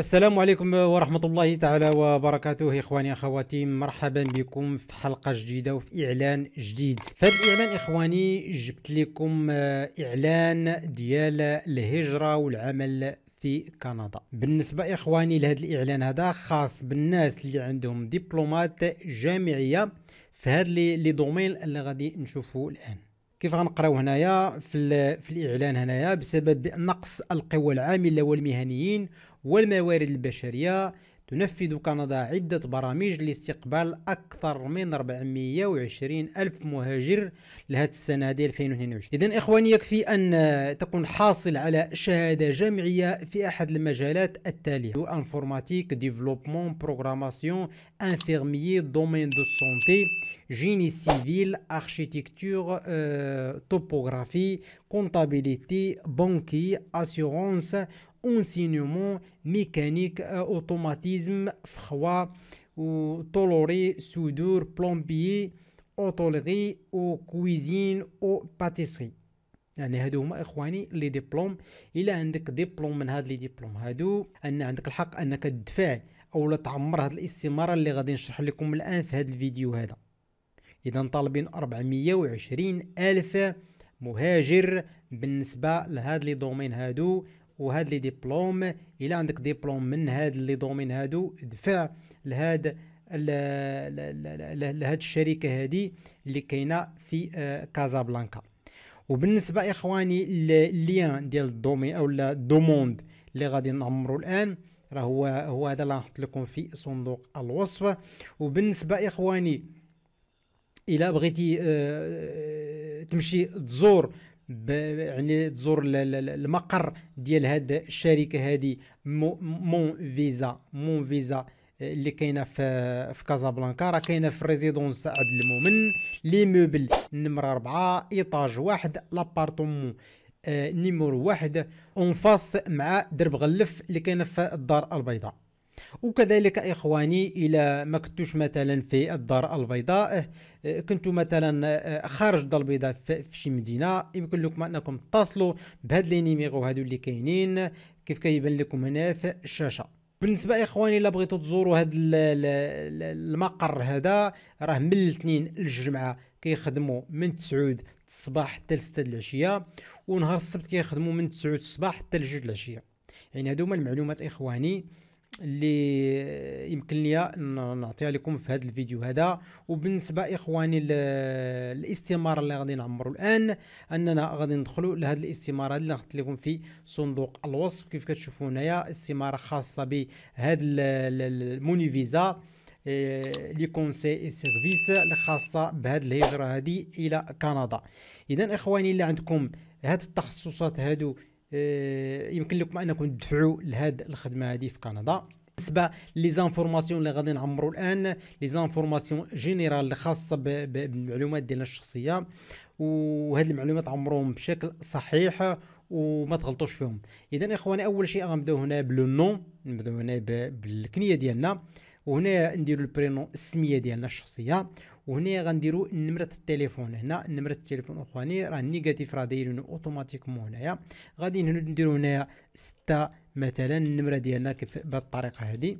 السلام عليكم ورحمة الله تعالى وبركاته إخواني أخواتي مرحبا بكم في حلقة جديدة وفي إعلان جديد في هذا الإعلان إخواني جبت لكم آه، إعلان ديال الهجرة والعمل في كندا بالنسبة إخواني لهذا الإعلان هذا خاص بالناس اللي عندهم دبلومات جامعية في هذا لي دومين اللي غادي نشوفوه الآن كيف غنقراو هنايا في, في الإعلان هنايا بسبب نقص القوى العاملة والمهنيين والموارد البشرية تنفذ كندا عدة برامج لاستقبال أكثر من 420 ألف مهاجر لهذه السنة 2022 إذا إخواني يكفي أن تكون حاصل على شهادة جامعية في أحد المجالات التالية انفورماتيك ديفلوبمون بروغراماسيون انفيرمي دومين دو سونتي جيني سيفيل اركيتكتور توبوغرافي كونتابيليتي comptabilité, اسيورونس اونسينيومون ميكانيك اوتوماتيزم فخوا و طولوري سودور بلومبيي اوتولغي او باتيسري يعني هادو هما اخواني لي ديبلوم الا عندك ديبلوم من هاد لي ديبلوم هادو ان عندك الحق انك تدفع او تعمر هاد الاستماره اللي غادي نشرح لكم الان في هاد الفيديو هذا اذا طالبين 420 الف مهاجر بالنسبه لهاد لي دومين هادو وهاد لي ديبلوم الا عندك ديبلوم من هاد لي دومين هادو دفع لهاد لهاد الشركه هادي اللي كاينه في آه، كازابلانكا وبالنسبه اخواني الليان ديال الدومين او الدوموند اللي غادي نعمرو الان راه هو هو هذا اللي نحط لكم في صندوق الوصف وبالنسبه اخواني الا بغيتي آه، آه، تمشي تزور يعني تزور المقر ديال هاد الشركه هادي مون فيزا مون فيزا آه، اللي كاينه في في كازابلانكا راه كاينه في ريزيدونس عبد المؤمن لي موبل نمره 4 ايطاج واحد لابارتومون آه، نيمور واحد اون فاس مع درب غلف اللي كاينه في الدار البيضاء وكذلك اخواني الى ما كنتوش مثلا في الدار البيضاء آه، كنتو مثلا آه، خارج الدار البيضاء في شي مدينه يمكن لكم انكم تتصلوا بهاد لي نيميرو هادو اللي كاينين كيف كيبان لكم هنا في الشاشه بالنسبه اخواني الا بغيتو تزوروا هذا المقر هذا راه من الاثنين للجمعه كيخدموا من 9 الصباح حتى ل 6 العشيه ونهار السبت كيخدموا من 9 الصباح حتى ل 2 العشيه يعني هادو هما المعلومات اخواني اللي يمكن ليا نعطيها لكم في هذا الفيديو هذا وبالنسبه اخواني الاستماره اللي غادي نعمروا الان اننا غادي ندخلوا لهذا الاستماره اللي غنحط لكم في صندوق الوصف كيف كتشوفوا هنايا استماره خاصه بهذا الموني فيزا آه، لي كونسي اي سيرفيس الخاصه بهذه الهجره هذه الى كندا اذا اخواني اللي عندكم هاد التخصصات هادو آه، يمكن لكم انكم تدفعوا لهذه الخدمه هذه في كندا بالنسبه لي زانفورماسيون اللي غادي نعمروا الان لي زانفورماسيون جينيرال الخاصه بالمعلومات ديالنا الشخصيه وهاد المعلومات عمروهم بشكل صحيح وما تغلطوش فيهم اذا اخواني اول شيء غنبداو هنا بلو نوم نبداو هنا بالكنيه ديالنا وهنا نديروا البرينو السميه ديالنا الشخصيه وهنا غنديرو نمره التليفون هنا نمره التليفون اخواني راه نيجاتيف راه دايرين اوتوماتيكمون هنايا غادي نديرو هنايا 6 مثلا النمره ديالنا كيف بهذه الطريقه هذه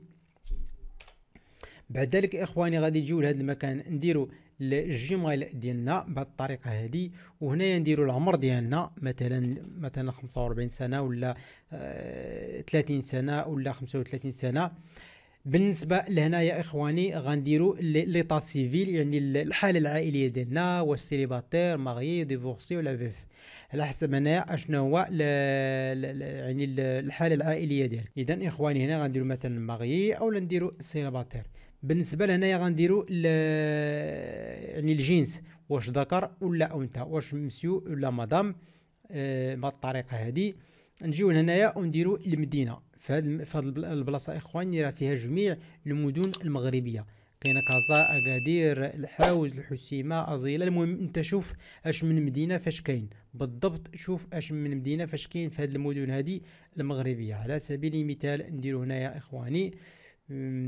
بعد ذلك اخواني غادي نجيو لهذا المكان نديرو الجيميل ديالنا بهذه الطريقه هذه وهنايا نديرو العمر ديالنا مثلا مثلا 45 سنه ولا 30 آه، سنه ولا 35 سنه بالنسبه لهنا يا اخواني غنديروا ليطا سيفيل يعني الحاله العائليه ديالنا واش سيليباتير ماغي ديفورسي ولا فيف على حسب هنايا اشنو هو ل... ل... يعني الحاله العائليه ديالك اذا اخواني هنا غنديروا مثلا ماري اولا نديروا سيليباتير بالنسبه لهنايا غنديروا ل... يعني الجنس واش ذكر ولا انثى واش مسيو ولا مدام آه الطريقه هذه نجيو لهنايا ونديرو المدينه في هاد في هاد البلاصه اخواني راه فيها جميع المدن المغربيه كاينه كازا اكادير الحاوز الحسيمه ازيله المهم انت شوف اش من مدينه فاش كاين بالضبط شوف اش من مدينه فاش كاين في هاد المدن هادي المغربيه على سبيل المثال نديرو هنايا اخواني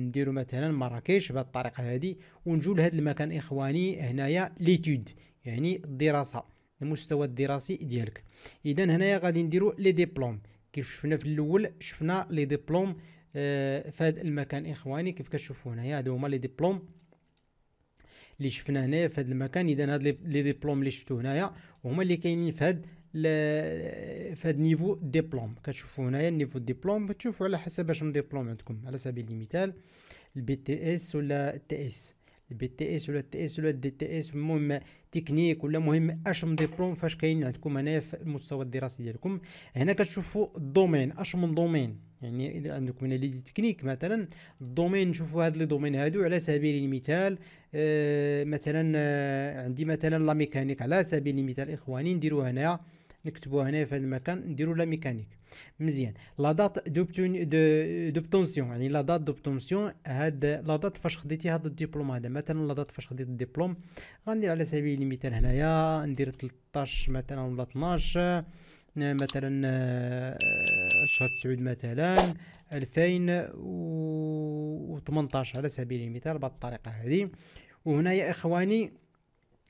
نديرو مثلا مراكش بهاد الطريقه هادي ونجو لهاد المكان اخواني هنايا ليتود يعني الدراسه المستوى الدراسي ديالك اذا هنايا غادي نديرو لي ديبلوم كيف شفنا في الاول شفنا لي ديبلوم آه، في هذا المكان اخواني كيف كتشوفوا هنايا هادو هما لي ديبلوم اللي شفنا هنايا في هذا المكان اذا هاد لي ديبلوم اللي شفتو هنايا هما اللي كاينين في هاد في هاد نيفو ديبلوم كتشوفوا هنايا النيفو ديبلوم كتشوفوا على حسب اش ديبلوم عندكم على سبيل المثال البي تي اس ولا التي اس البي تي اس ولا التي اس ولا الدي تي اس المهم تكنيك ولا مهم اش من ديبلوم فاش كاين عندكم هنا في المستوى الدراسي ديالكم هنا كتشوفوا الدومين اش من دومين يعني اذا عندكم هنا لي تكنيك مثلا الدومين نشوفوا هاد لي دومين هادو على سبيل المثال آه مثلا آه عندي مثلا لا ميكانيك على سبيل المثال اخواني نديرو هنايا نكتبوها هنا في هذا المكان نديرو لا ميكانيك مزيان لا دات دوبتونسيون يعني لا دات دوبتونسيون هاد لا دات فاش خديتي هاد الدبلوم هذا مثلا لا دات فاش خديت الدبلوم غندير على سبيل المثال هنايا ندير 13 مثلا ولا 12 مثلا شهر تسعود مثلا ألفين و 2018 على سبيل المثال بهذه الطريقه هذه وهنا يا اخواني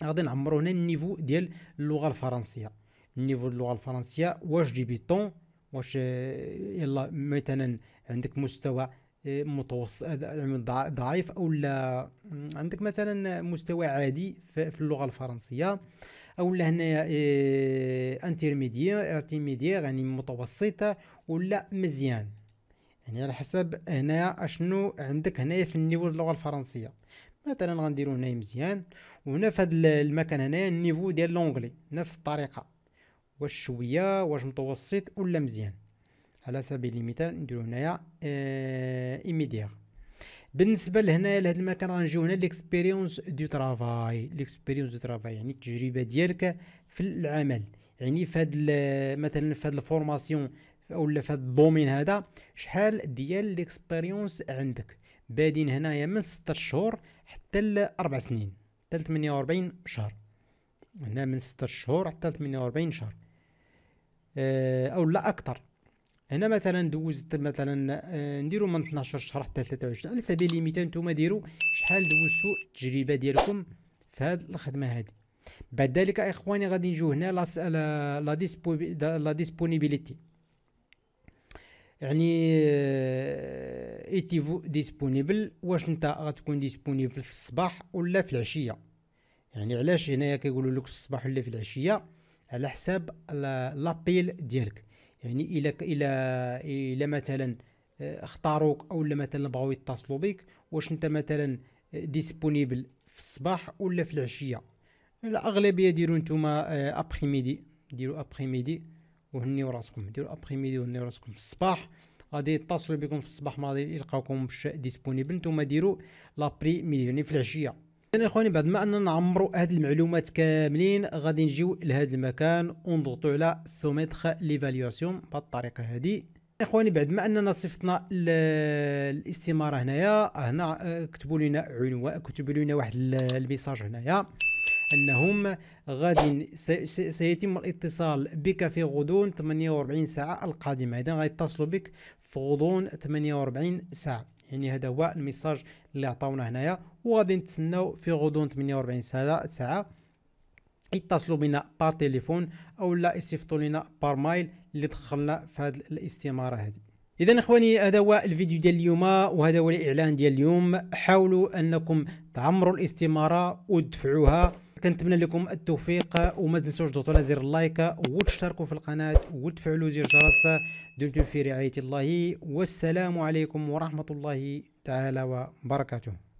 غادي نعمرو هنا النيفو ديال اللغه الفرنسيه النيفو اللغه الفرنسيه واش ديبيتون واش آه، يلا مثلا عندك مستوى آه، متوسط آه، ضعيف او لا عندك مثلا مستوى عادي في اللغه الفرنسيه او لا هنايا انترميديير انترميديير يعني متوسطه ولا مزيان يعني على حسب هنايا اشنو عندك هنايا في النيفو اللغه الفرنسيه مثلا غنديرو هنايا مزيان وهنا في هذا المكان هنايا النيفو ديال لونغلي نفس الطريقه واش شويه واش متوسط ولا مزيان على سبيل المثال نديرو هنايا اه ايميديغ بالنسبه لهنايا لهذا المكان غنجيو هنا ليكسبيريونس دو ترافاي ليكسبيريونس دو ترافاي يعني التجربه ديالك في العمل يعني في هاد مثلا في هاد الفورماسيون ولا في هاد الدومين هذا شحال ديال ليكسبيريونس عندك بادين هنايا من 6 شهور حتى ل 4 سنين حتى ل 48 شهر هنا من 6 شهور حتى ل 48 شهر آه، او لا اكثر هنا مثلا دوزت مثلا آه، نديرو من 12 شهر حتى 23 على سبيل المثال نتوما ديروا شحال دوزتو التجربه ديالكم في هاد الخدمه هادي بعد ذلك اخواني غادي نجيو هنا لا لا ديسپونيبيليتي يعني ايتيفو آه، ديسبونيبل واش نتا غتكون ديسبونيبل في الصباح ولا في العشيه يعني علاش هنايا كيقولوا لك في الصباح ولا في العشيه على حساب لابيل ديالك يعني الى الى الى مثلا آه، اختاروك او مثلا بغاو يتصلوا بك واش انت مثلا ديسبونيبل آه، في الصباح ولا في العشيه الاغلبيه ديروا نتوما ابري ميدي ديروا ابري ميدي وهنيو راسكم ديروا ابري ميدي وهنيو راسكم في الصباح غادي يتصلوا بكم في الصباح ما غادي يلقاوكم ديسبونيبل نتوما ديروا لابري ميدي يعني في العشيه اذا اخواني بعد ما اننا نعمروا هاد المعلومات كاملين غادي نجيو لهاد المكان ونضغطوا على سوميتر ليفاليواسيون بهاد الطريقه هادي اخواني بعد ما اننا صيفطنا الاستماره هنايا هنا آه، كتبوا لنا عنوان كتبوا لنا واحد الميساج هنايا انهم غادي سيتم الاتصال بك في غضون 48 ساعه القادمه اذا غيتصلوا بك في غضون 48 ساعه يعني هذا هو الميساج اللي عطاونا هنايا وغادي نتسناو في غضون 48 ساعه ساعه يتصلوا بنا بار تليفون او لا يصيفطوا لنا بار مايل اللي دخلنا في هذه الاستماره هذه اذا اخواني هذا هو الفيديو ديال اليوم وهذا هو الاعلان ديال اليوم حاولوا انكم تعمروا الاستماره وتدفعوها كنتمنى لكم التوفيق وما تنسوش تضغطوا على زر اللايك وتشتركوا في القناه وتفعلوا زر الجرس دمتم في رعايه الله والسلام عليكم ورحمه الله تعالى وبركاته